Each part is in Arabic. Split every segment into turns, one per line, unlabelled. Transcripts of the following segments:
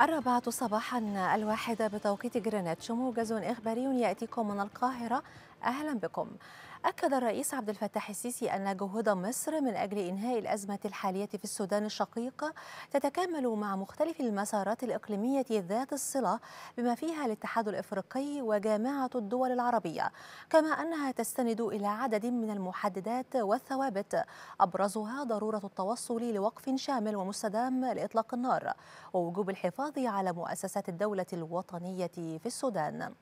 الرابعة صباحا الواحدة بتوقيت جرينتش موجز إخباري يأتيكم من القاهرة أهلا بكم أكد الرئيس عبد الفتاح السيسي أن جهود مصر من أجل إنهاء الأزمة الحالية في السودان الشقيق تتكامل مع مختلف المسارات الإقليمية ذات الصلة بما فيها الاتحاد الإفريقي وجامعة الدول العربية كما أنها تستند إلى عدد من المحددات والثوابت أبرزها ضرورة التوصل لوقف شامل ومستدام لإطلاق النار ووجوب الحفاظ على مؤسسات الدولة الوطنية في السودان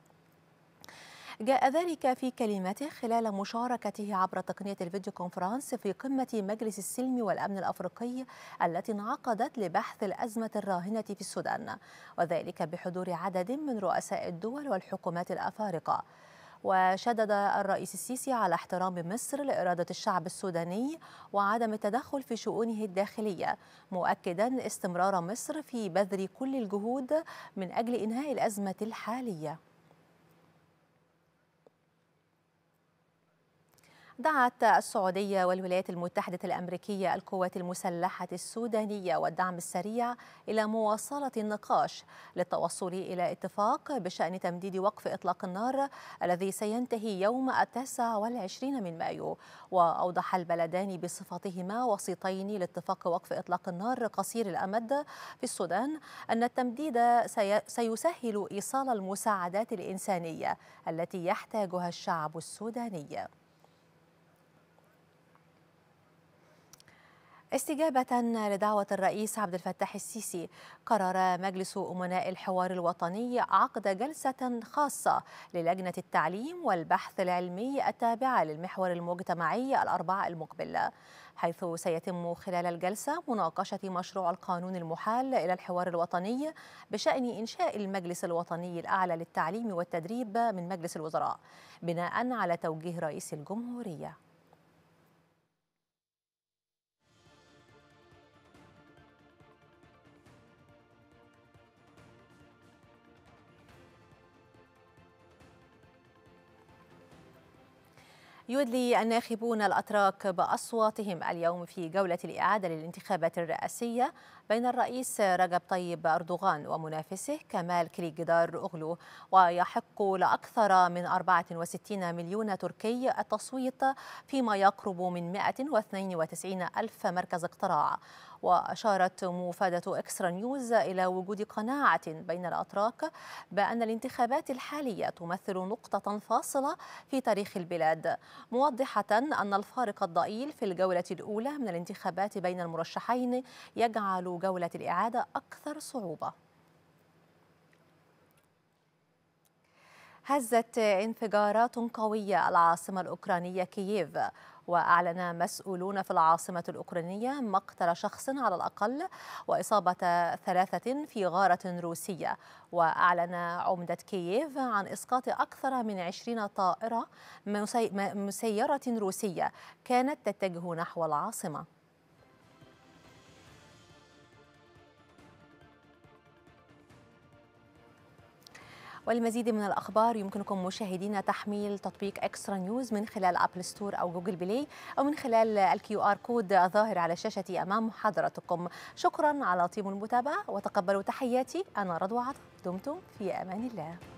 جاء ذلك في كلمته خلال مشاركته عبر تقنية الفيديو كونفرانس في قمة مجلس السلم والأمن الأفريقي التي انعقدت لبحث الأزمة الراهنة في السودان وذلك بحضور عدد من رؤساء الدول والحكومات الأفارقة وشدد الرئيس السيسي على احترام مصر لإرادة الشعب السوداني وعدم التدخل في شؤونه الداخلية مؤكدا استمرار مصر في بذل كل الجهود من أجل إنهاء الأزمة الحالية دعت السعودية والولايات المتحدة الأمريكية القوات المسلحة السودانية والدعم السريع إلى مواصلة النقاش للتوصل إلى اتفاق بشأن تمديد وقف إطلاق النار الذي سينتهي يوم التاسع والعشرين من مايو وأوضح البلدان بصفتهما وسيطين لاتفاق وقف إطلاق النار قصير الأمد في السودان أن التمديد سيسهل إيصال المساعدات الإنسانية التي يحتاجها الشعب السوداني استجابة لدعوة الرئيس عبد الفتاح السيسي قرر مجلس أمناء الحوار الوطني عقد جلسة خاصة للجنة التعليم والبحث العلمي التابعة للمحور المجتمعي الأربعاء المقبل حيث سيتم خلال الجلسة مناقشة مشروع القانون المحال إلى الحوار الوطني بشأن إنشاء المجلس الوطني الأعلى للتعليم والتدريب من مجلس الوزراء بناء على توجيه رئيس الجمهورية يدلي الناخبون الأتراك بأصواتهم اليوم في جولة الإعادة للانتخابات الرئاسية بين الرئيس رجب طيب أردوغان ومنافسه كمال كليجدار أغلو ويحق لأكثر من 64 مليون تركي التصويت فيما يقرب من 192 ألف مركز اقتراع وأشارت مفادة إكسترا نيوز إلى وجود قناعة بين الأتراك بأن الانتخابات الحالية تمثل نقطة فاصلة في تاريخ البلاد موضحة أن الفارق الضئيل في الجولة الأولى من الانتخابات بين المرشحين يجعل جولة الإعادة أكثر صعوبة هزت انفجارات قوية العاصمة الأوكرانية كييف وأعلن مسؤولون في العاصمة الأوكرانية مقتل شخص على الأقل وإصابة ثلاثة في غارة روسية وأعلن عمدة كييف عن إسقاط أكثر من 20 طائرة مسيرة روسية كانت تتجه نحو العاصمة والمزيد من الأخبار يمكنكم مشاهدينا تحميل تطبيق إكسترا نيوز من خلال أبل ستور أو جوجل بلاي أو من خلال الكيو آر كود الظاهر على شاشة أمام حضرتكم شكرا على طيب المتابعة وتقبلوا تحياتي أنا رضوى عطف دمتم في أمان الله